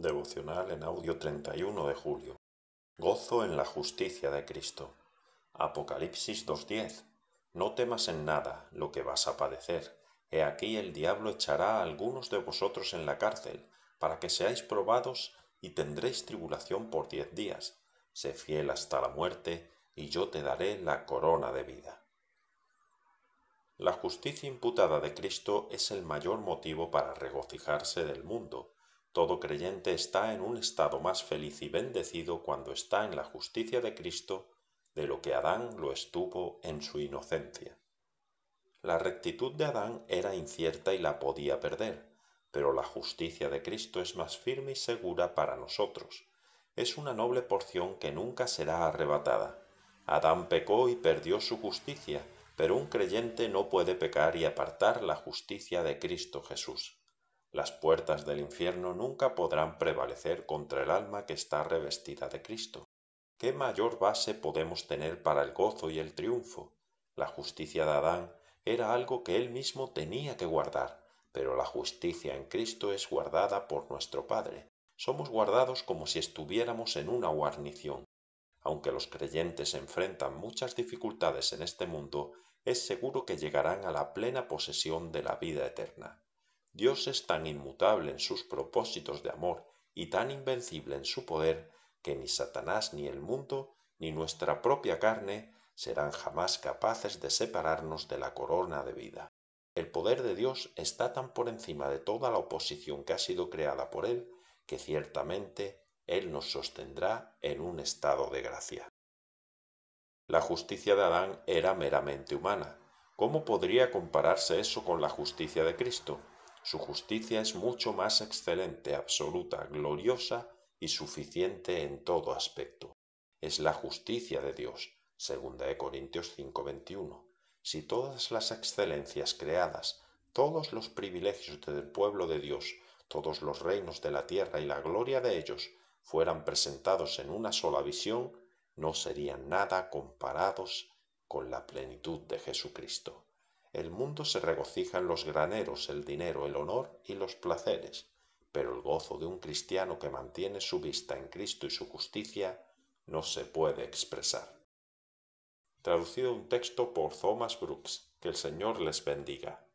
Devocional en audio 31 de julio. Gozo en la justicia de Cristo. Apocalipsis 2.10. No temas en nada lo que vas a padecer. He aquí el diablo echará a algunos de vosotros en la cárcel, para que seáis probados y tendréis tribulación por diez días. Sé fiel hasta la muerte, y yo te daré la corona de vida. La justicia imputada de Cristo es el mayor motivo para regocijarse del mundo todo creyente está en un estado más feliz y bendecido cuando está en la justicia de Cristo de lo que Adán lo estuvo en su inocencia. La rectitud de Adán era incierta y la podía perder, pero la justicia de Cristo es más firme y segura para nosotros. Es una noble porción que nunca será arrebatada. Adán pecó y perdió su justicia, pero un creyente no puede pecar y apartar la justicia de Cristo Jesús. Las puertas del infierno nunca podrán prevalecer contra el alma que está revestida de Cristo. ¿Qué mayor base podemos tener para el gozo y el triunfo? La justicia de Adán era algo que él mismo tenía que guardar, pero la justicia en Cristo es guardada por nuestro Padre. Somos guardados como si estuviéramos en una guarnición. Aunque los creyentes enfrentan muchas dificultades en este mundo, es seguro que llegarán a la plena posesión de la vida eterna. Dios es tan inmutable en sus propósitos de amor y tan invencible en su poder que ni Satanás ni el mundo ni nuestra propia carne serán jamás capaces de separarnos de la corona de vida. El poder de Dios está tan por encima de toda la oposición que ha sido creada por Él, que ciertamente Él nos sostendrá en un estado de gracia. La justicia de Adán era meramente humana. ¿Cómo podría compararse eso con la justicia de Cristo? Su justicia es mucho más excelente, absoluta, gloriosa y suficiente en todo aspecto. Es la justicia de Dios, segunda de Corintios 5:21. Si todas las excelencias creadas, todos los privilegios del pueblo de Dios, todos los reinos de la tierra y la gloria de ellos fueran presentados en una sola visión, no serían nada comparados con la plenitud de Jesucristo. El mundo se regocija en los graneros, el dinero, el honor y los placeres, pero el gozo de un cristiano que mantiene su vista en Cristo y su justicia no se puede expresar. Traducido un texto por Thomas Brooks. Que el Señor les bendiga.